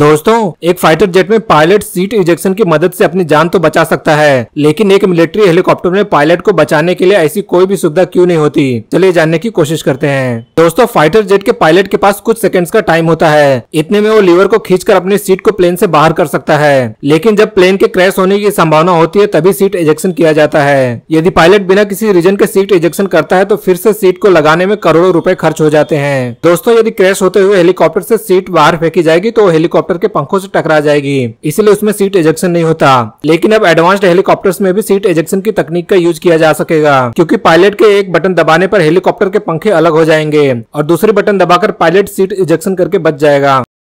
दोस्तों एक fighter jet में पायलट सीट इजेक्शन की मदद से अपनी जान तो बचा सकता है लेकिन एक मिलिट्री हेलीकॉप्टर में पायलट को बचाने के लिए ऐसी कोई भी सुविधा क्यों नहीं होती चलिए जानने की कोशिश करते हैं दोस्तों फाइटर जेट के पायलट के पास कुछ सेकंड्स का टाइम होता है इतने में वो लीवर को खींचकर अपनी सीट को प्लेन से बाहर कर सकता है लेकिन जब प्लेन के क्रैश होने की संभावना होती है तभी सीट इजेक्शन किया जाता है यदि पायलट बिना किसी रीजन के सीट इजेक्शन करता है तो फिर से सीट को लगाने में करोड़ों रूपए खर्च हो जाते हैं दोस्तों यदि क्रैश होते हुए हेलीकॉप्टर से सीट बाहर फेंकी जाएगी तो हेलीकॉप्टर हेलीकॉप्टर के पंखों से टकरा जाएगी इसलिए उसमें सीट इजेक्शन नहीं होता लेकिन अब एडवांस्ड हेलीकॉप्टर में भी सीट इजेक्शन की तकनीक का यूज किया जा सकेगा क्यूँकी पायलट के एक बटन दबाने आरोप हेलीकॉप्टर के पंखे अलग हो जाएंगे और दूसरे बटन दबाकर पायलट सीट इजेक्शन करके बच जाएगा